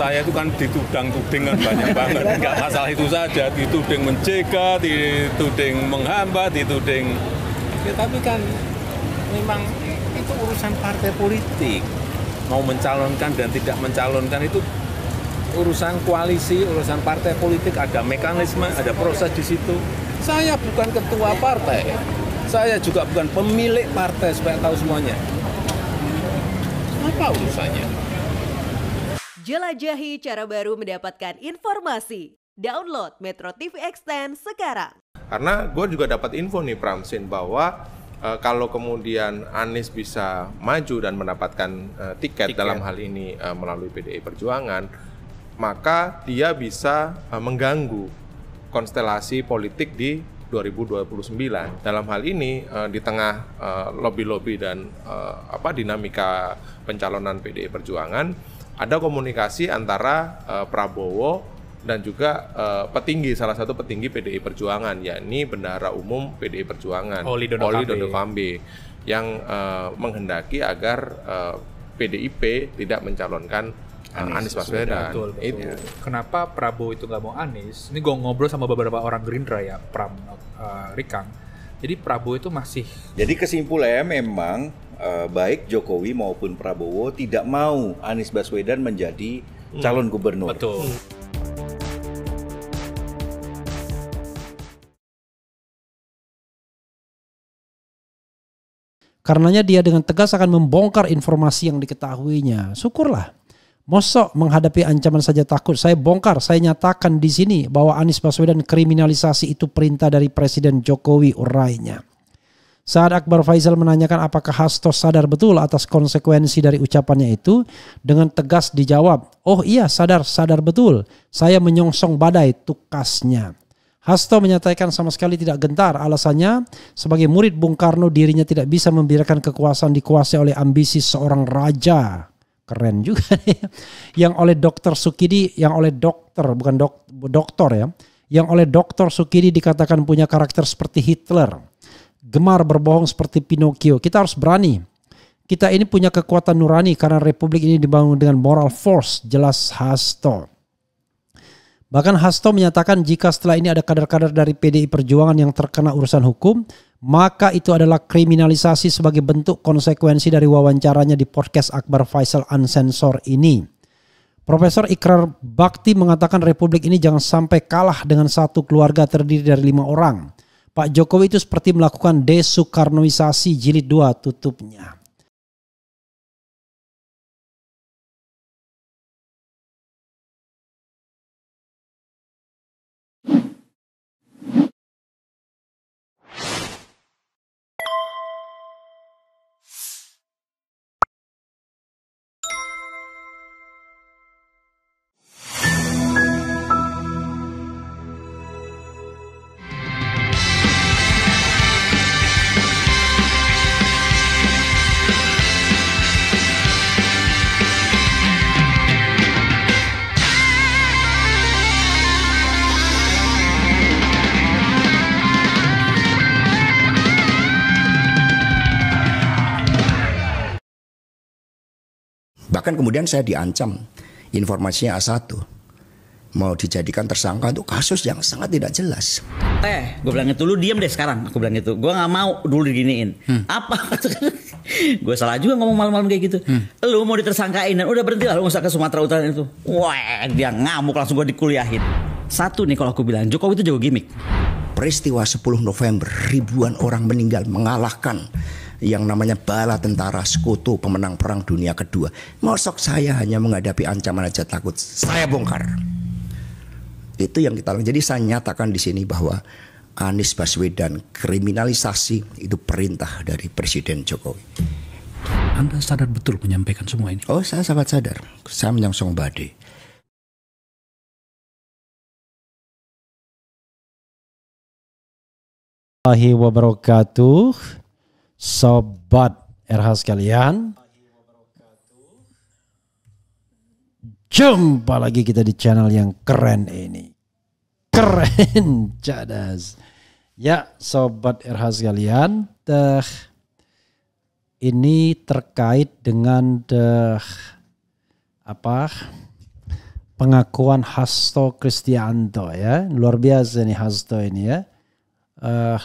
saya itu kan ditudang-tuding kan banyak banget. Enggak masalah itu saja, dituding mencegah, dituding menghambat, dituding... Ya tapi kan memang itu urusan partai politik. Mau mencalonkan dan tidak mencalonkan itu urusan koalisi, urusan partai politik, ada mekanisme, ada proses di situ. Saya bukan ketua partai. Saya juga bukan pemilik partai supaya tahu semuanya. Apa urusannya? Jelajahi cara baru mendapatkan informasi. Download Metro TV Extend sekarang. Karena gue juga dapat info nih Pramsin bahwa e, kalau kemudian Anies bisa maju dan mendapatkan e, tiket, tiket dalam hal ini e, melalui PDI Perjuangan, maka dia bisa e, mengganggu konstelasi politik di 2029. Dalam hal ini e, di tengah lobi lobby-lobby dan e, apa dinamika pencalonan PDI Perjuangan ada komunikasi antara uh, Prabowo dan juga uh, petinggi salah satu petinggi PDI Perjuangan yakni Bendahara Umum PDI Perjuangan Oli Dodo Oli Kambe yang uh, menghendaki agar uh, PDIP tidak mencalonkan Anies, Anies Baswedan. Betul, betul. Itu. Kenapa Prabowo itu nggak mau Anies? Ini gue ngobrol sama beberapa orang Gerindra ya, Pram uh, Rikang. Jadi Prabowo itu masih. Jadi kesimpulannya memang uh, baik Jokowi maupun Prabowo tidak mau Anies Baswedan menjadi hmm. calon gubernur. Betul. Hmm. Karenanya dia dengan tegas akan membongkar informasi yang diketahuinya. Syukurlah. Mosok menghadapi ancaman saja takut. Saya bongkar, saya nyatakan di sini bahwa Anies Baswedan kriminalisasi itu perintah dari Presiden Jokowi urainya. Saat Akbar Faisal menanyakan apakah Hasto sadar betul atas konsekuensi dari ucapannya itu, dengan tegas dijawab, oh iya sadar, sadar betul, saya menyongsong badai tukasnya. Hasto menyatakan sama sekali tidak gentar. Alasannya, sebagai murid Bung Karno dirinya tidak bisa membiarkan kekuasaan dikuasai oleh ambisi seorang raja. Keren juga Yang oleh Dokter Sukidi, yang oleh dokter, bukan dok, dokter ya. Yang oleh Dokter Sukidi dikatakan punya karakter seperti Hitler gemar berbohong seperti Pinocchio. Kita harus berani. Kita ini punya kekuatan nurani karena republik ini dibangun dengan moral force, jelas Hasto. Bahkan Hasto menyatakan jika setelah ini ada kader-kader dari PDI Perjuangan yang terkena urusan hukum, maka itu adalah kriminalisasi sebagai bentuk konsekuensi dari wawancaranya di podcast Akbar Faisal Unsensor ini. Profesor Ikrar Bakti mengatakan republik ini jangan sampai kalah dengan satu keluarga terdiri dari lima orang. Pak Jokowi itu seperti melakukan desukarnoisasi jilid 2 tutupnya. Bahkan kemudian saya diancam informasinya A1 mau dijadikan tersangka untuk kasus yang sangat tidak jelas. Teh, gue bilang itu lu diam deh sekarang. Aku bilang itu Gue nggak mau dulu diginiin. Hmm. Apa? gue salah juga ngomong malam-malam kayak gitu. Hmm. Lu mau ditersangkain dan udah berhenti lah lu usah ke Sumatera Utara itu. Wah, dia ngamuk langsung gue dikuliahin. Satu nih kalau aku bilang Jokowi itu jago gimmick. Peristiwa 10 November ribuan orang meninggal mengalahkan yang namanya bala tentara sekutu pemenang perang dunia kedua. Mosok saya hanya menghadapi ancaman aja takut. Saya bongkar. Itu yang kita Jadi saya nyatakan di sini bahwa Anies Baswedan kriminalisasi itu perintah dari Presiden Jokowi. Anda sadar betul menyampaikan semua ini? Oh, saya sangat sadar. Saya menyongsong badai. warahmatullahi wabarakatuh. Sobat RH sekalian, jumpa lagi kita di channel yang keren ini. Keren, cadas. Ya, sobat RH sekalian, teh ini terkait dengan teh apa? pengakuan Hasto Kristianto ya. Luar biasa nih Hasto ini ya uh,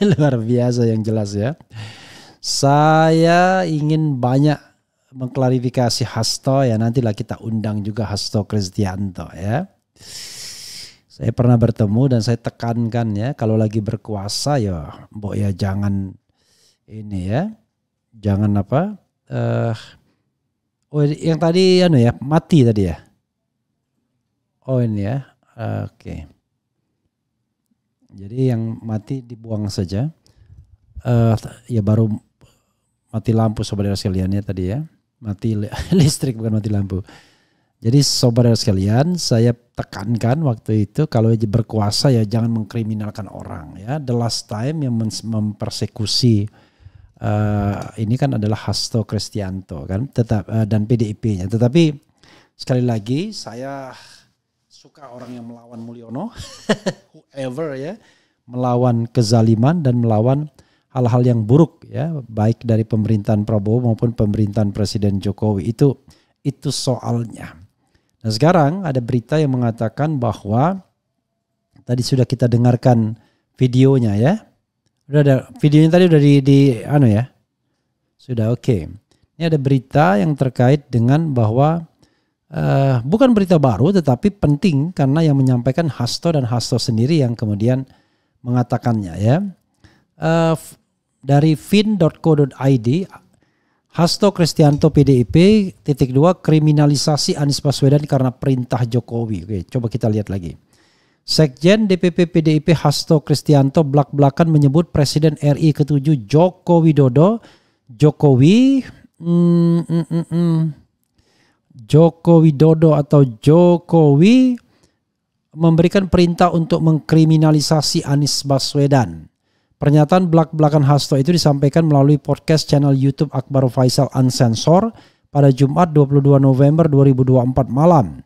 luar biasa yang jelas ya. Saya ingin banyak mengklarifikasi Hasto ya nantilah kita undang juga Hasto Kristianto ya. Saya pernah bertemu dan saya tekankan ya kalau lagi berkuasa ya mbok ya jangan ini ya. Jangan apa eh uh, oh yang tadi anu ya mati tadi ya. Oh ini ya. Oke. Okay. Jadi yang mati dibuang saja. Uh, ya baru mati lampu saudara sekalian ya tadi ya. Mati listrik bukan mati lampu. Jadi saudara sekalian, saya tekankan waktu itu kalau berkuasa ya jangan mengkriminalkan orang ya. The last time yang mempersekusi uh, ini kan adalah Hasto Kristianto kan, tetap uh, dan PDIP-nya. Tetapi sekali lagi saya suka orang yang melawan Mulyono, whoever ya, melawan kezaliman dan melawan hal-hal yang buruk ya, baik dari pemerintahan Prabowo maupun pemerintahan Presiden Jokowi itu itu soalnya. Nah sekarang ada berita yang mengatakan bahwa tadi sudah kita dengarkan videonya ya, sudah ada videonya tadi sudah di, di anu ya, sudah oke. Okay. Ini ada berita yang terkait dengan bahwa uh, bukan berita baru tetapi penting karena yang menyampaikan Hasto dan Hasto sendiri yang kemudian mengatakannya ya. Uh, dari fin.co.id Hasto Kristianto PDIP titik dua kriminalisasi Anies Baswedan karena perintah Jokowi. Oke, coba kita lihat lagi. Sekjen DPP PDIP Hasto Kristianto belak-belakan menyebut Presiden RI ketujuh Joko Widodo Jokowi mm, mm, mm, mm, Joko Widodo atau Jokowi memberikan perintah untuk mengkriminalisasi Anies Baswedan. Pernyataan belak-belakan Hasto itu disampaikan melalui podcast channel YouTube Akbar Faisal Uncensor pada Jumat 22 November 2024 malam.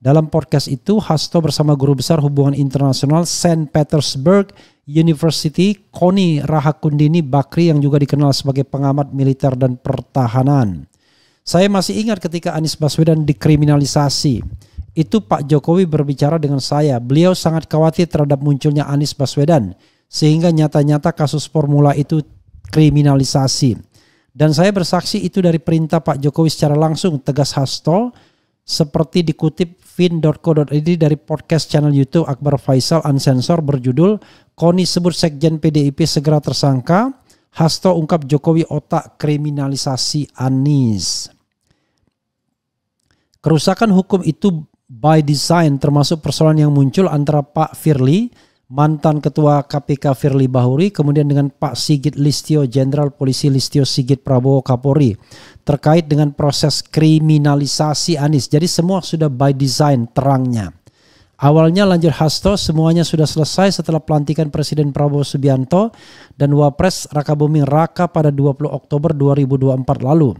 Dalam podcast itu, Hasto bersama Guru Besar Hubungan Internasional St. Petersburg University, Koni Rahakundini Bakri yang juga dikenal sebagai pengamat militer dan pertahanan. Saya masih ingat ketika Anies Baswedan dikriminalisasi. Itu Pak Jokowi berbicara dengan saya. Beliau sangat khawatir terhadap munculnya Anies Baswedan. Sehingga nyata-nyata kasus formula itu kriminalisasi. Dan saya bersaksi itu dari perintah Pak Jokowi secara langsung tegas Hasto seperti dikutip fin.co.id dari podcast channel YouTube Akbar Faisal Uncensor berjudul Koni sebut Sekjen PDIP segera tersangka Hasto ungkap Jokowi otak kriminalisasi Anies. Kerusakan hukum itu by design termasuk persoalan yang muncul antara Pak Firly, mantan ketua KPK Firly Bahuri, kemudian dengan Pak Sigit Listio, Jenderal Polisi Listio Sigit Prabowo Kapolri terkait dengan proses kriminalisasi Anies. Jadi semua sudah by design terangnya. Awalnya Lanjut Hasto semuanya sudah selesai setelah pelantikan Presiden Prabowo Subianto dan Wapres Raka Buming Raka pada 20 Oktober 2024 lalu.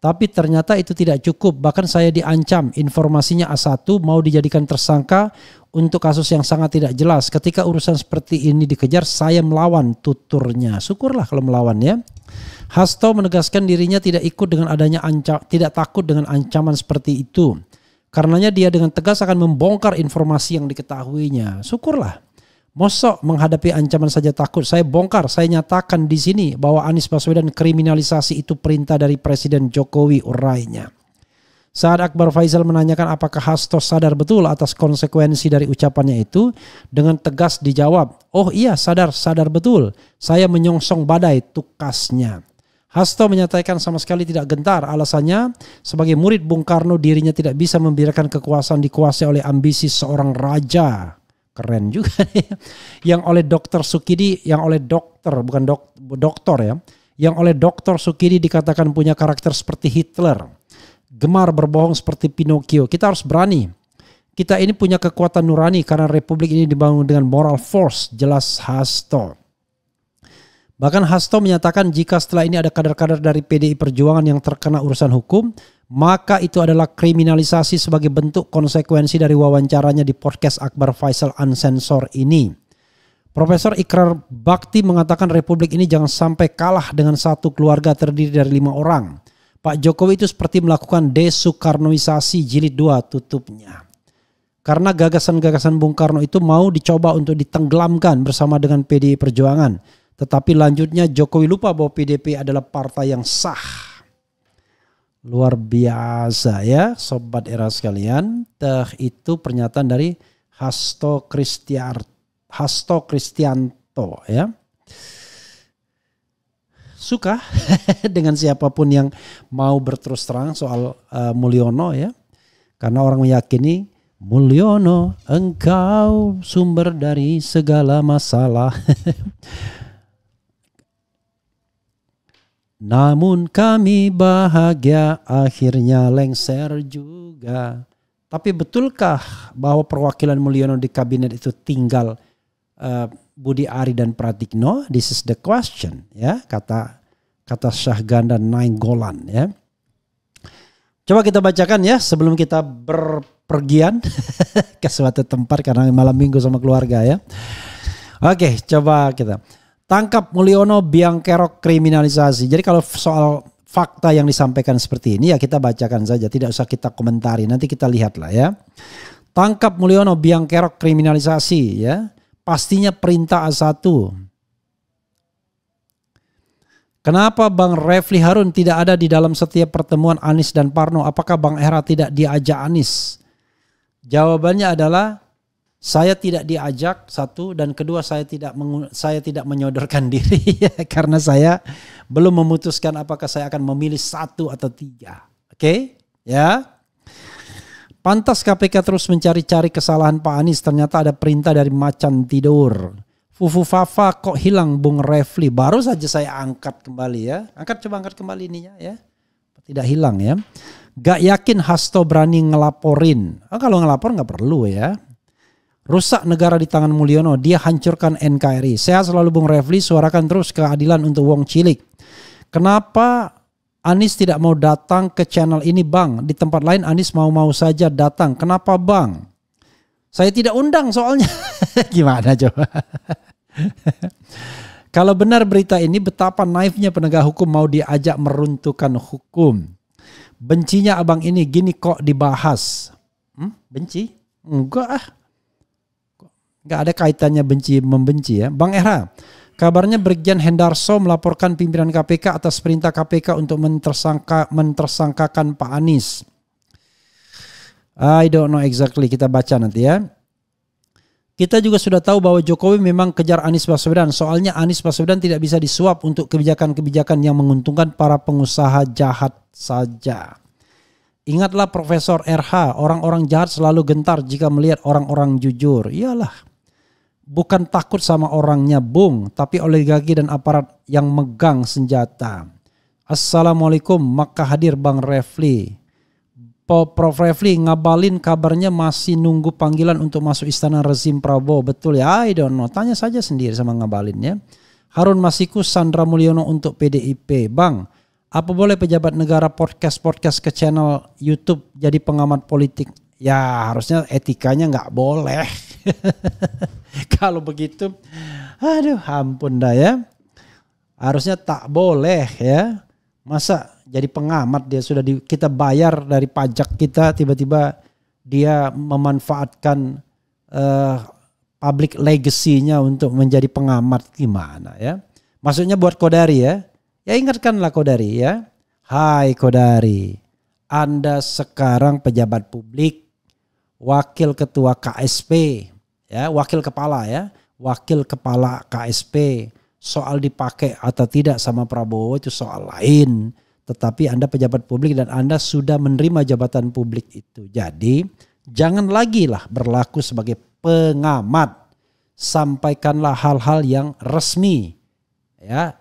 Tapi ternyata itu tidak cukup, bahkan saya diancam informasinya A1 mau dijadikan tersangka untuk kasus yang sangat tidak jelas. Ketika urusan seperti ini dikejar, saya melawan tuturnya. Syukurlah kalau melawan ya. Hasto menegaskan dirinya tidak ikut dengan adanya ancam, tidak takut dengan ancaman seperti itu. Karenanya dia dengan tegas akan membongkar informasi yang diketahuinya. Syukurlah. Mosok menghadapi ancaman saja takut. Saya bongkar, saya nyatakan di sini bahwa Anies Baswedan kriminalisasi itu perintah dari Presiden Jokowi urainya. Saat Akbar Faisal menanyakan apakah Hasto sadar betul atas konsekuensi dari ucapannya itu, dengan tegas dijawab, oh iya sadar, sadar betul, saya menyongsong badai tukasnya. Hasto menyatakan sama sekali tidak gentar. Alasannya, sebagai murid Bung Karno dirinya tidak bisa membiarkan kekuasaan dikuasai oleh ambisi seorang raja. Keren juga Yang oleh Dokter Sukidi, yang oleh dokter, bukan dok, dokter ya. Yang oleh Dokter Sukidi dikatakan punya karakter seperti Hitler. Gemar berbohong seperti Pinocchio. Kita harus berani. Kita ini punya kekuatan nurani karena republik ini dibangun dengan moral force, jelas Hasto. Bahkan Hasto menyatakan jika setelah ini ada kader-kader dari PDI Perjuangan yang terkena urusan hukum, maka itu adalah kriminalisasi sebagai bentuk konsekuensi dari wawancaranya di podcast Akbar Faisal Uncensor ini. Profesor Ikrar Bakti mengatakan Republik ini jangan sampai kalah dengan satu keluarga terdiri dari lima orang. Pak Jokowi itu seperti melakukan desukarnoisasi jilid dua tutupnya. Karena gagasan-gagasan Bung Karno itu mau dicoba untuk ditenggelamkan bersama dengan PDI Perjuangan tetapi lanjutnya Jokowi lupa bahwa PDP adalah partai yang sah. Luar biasa ya sobat era sekalian. Teh itu pernyataan dari Hasto Kristiar Hasto Kristianto ya. Suka dengan siapapun yang mau berterus terang soal uh, Mulyono ya. Karena orang meyakini Mulyono engkau sumber dari segala masalah. Namun kami bahagia akhirnya lengser juga. Tapi betulkah bahwa perwakilan Mulyono di kabinet itu tinggal uh, Budi Ari dan Pratikno? This is the question, ya kata kata Syahgan dan Nainggolan. ya. Coba kita bacakan ya sebelum kita berpergian ke suatu tempat karena malam minggu sama keluarga ya. Oke, coba kita. Tangkap Mulyono biang kerok kriminalisasi. Jadi kalau soal fakta yang disampaikan seperti ini ya kita bacakan saja, tidak usah kita komentari. Nanti kita lihatlah ya. Tangkap Mulyono biang kerok kriminalisasi ya. Pastinya perintah A1. Kenapa Bang Refli Harun tidak ada di dalam setiap pertemuan Anis dan Parno? Apakah Bang Era tidak diajak Anis? Jawabannya adalah saya tidak diajak satu dan kedua saya tidak saya tidak menyodorkan diri ya, karena saya belum memutuskan apakah saya akan memilih satu atau tiga. Oke, okay? ya. Pantas KPK terus mencari-cari kesalahan Pak Anies. Ternyata ada perintah dari macan tidur. Fufu Fafa kok hilang Bung Refli. Baru saja saya angkat kembali ya. Angkat coba angkat kembali ininya ya. Tidak hilang ya. Gak yakin Hasto berani ngelaporin. Oh, kalau ngelapor nggak perlu ya Rusak negara di tangan Mulyono, dia hancurkan NKRI. Saya selalu Bung Refli, suarakan terus keadilan untuk Wong Cilik. Kenapa Anies tidak mau datang ke channel ini Bang? Di tempat lain Anies mau-mau saja datang. Kenapa Bang? Saya tidak undang soalnya. Gimana coba? Kalau benar berita ini betapa naifnya penegak hukum mau diajak meruntuhkan hukum. Bencinya abang ini gini kok dibahas. Hmm? Benci? Enggak ah nggak ada kaitannya benci membenci ya. Bang Era, kabarnya Brigjen Hendarso melaporkan pimpinan KPK atas perintah KPK untuk mentersangka mentersangkakan Pak Anies. I don't know exactly, kita baca nanti ya. Kita juga sudah tahu bahwa Jokowi memang kejar Anies Baswedan. Soalnya Anies Baswedan tidak bisa disuap untuk kebijakan-kebijakan yang menguntungkan para pengusaha jahat saja. Ingatlah Profesor RH, orang-orang jahat selalu gentar jika melihat orang-orang jujur. Iyalah bukan takut sama orangnya Bung, tapi oleh gaji dan aparat yang megang senjata. Assalamualaikum, maka hadir Bang Refli. Prof Refli ngabalin kabarnya masih nunggu panggilan untuk masuk istana rezim Prabowo. Betul ya? I don't know. Tanya saja sendiri sama ngabalin ya. Harun Masiku Sandra Mulyono untuk PDIP. Bang, apa boleh pejabat negara podcast-podcast ke channel YouTube jadi pengamat politik? ya harusnya etikanya nggak boleh. Kalau begitu, aduh ampun dah ya. Harusnya tak boleh ya. Masa jadi pengamat dia sudah di, kita bayar dari pajak kita tiba-tiba dia memanfaatkan uh, public legacy-nya untuk menjadi pengamat gimana ya. Maksudnya buat Kodari ya. Ya ingatkanlah Kodari ya. Hai Kodari, Anda sekarang pejabat publik Wakil Ketua KSP, ya, wakil kepala ya, wakil kepala KSP. Soal dipakai atau tidak sama Prabowo itu soal lain, tetapi Anda pejabat publik dan Anda sudah menerima jabatan publik itu. Jadi, jangan lagi lah berlaku sebagai pengamat. Sampaikanlah hal-hal yang resmi. Ya,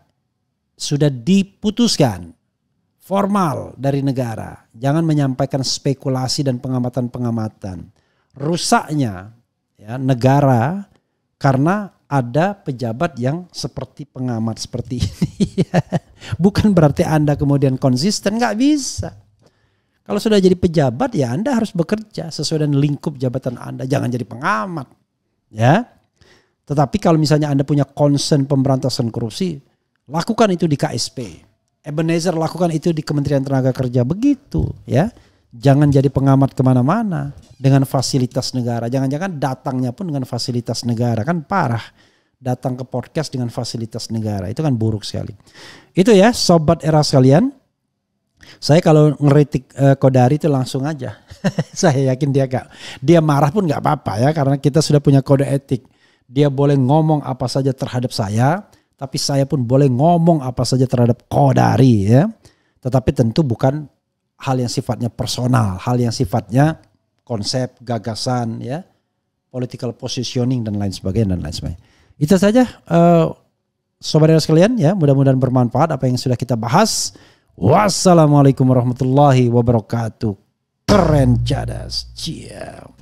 sudah diputuskan formal dari negara. Jangan menyampaikan spekulasi dan pengamatan-pengamatan. Rusaknya ya, negara karena ada pejabat yang seperti pengamat seperti ini. Bukan berarti Anda kemudian konsisten, nggak bisa. Kalau sudah jadi pejabat ya Anda harus bekerja sesuai dengan lingkup jabatan Anda. Jangan jadi pengamat. Ya. Tetapi kalau misalnya Anda punya concern pemberantasan korupsi, lakukan itu di KSP. Ebenezer lakukan itu di Kementerian Tenaga Kerja begitu ya. Jangan jadi pengamat kemana-mana dengan fasilitas negara. Jangan-jangan datangnya pun dengan fasilitas negara kan parah. Datang ke podcast dengan fasilitas negara itu kan buruk sekali. Itu ya sobat era sekalian. Saya kalau ngeritik uh, Kodari itu langsung aja. saya yakin dia gak, dia marah pun nggak apa-apa ya karena kita sudah punya kode etik. Dia boleh ngomong apa saja terhadap saya tapi saya pun boleh ngomong apa saja terhadap Kodari ya. Tetapi tentu bukan hal yang sifatnya personal, hal yang sifatnya konsep, gagasan ya, political positioning dan lain sebagainya dan lain sebagainya. Itu saja uh, sobat sekalian ya, mudah-mudahan bermanfaat apa yang sudah kita bahas. Wassalamualaikum warahmatullahi wabarakatuh. Keren cadas. Ciao.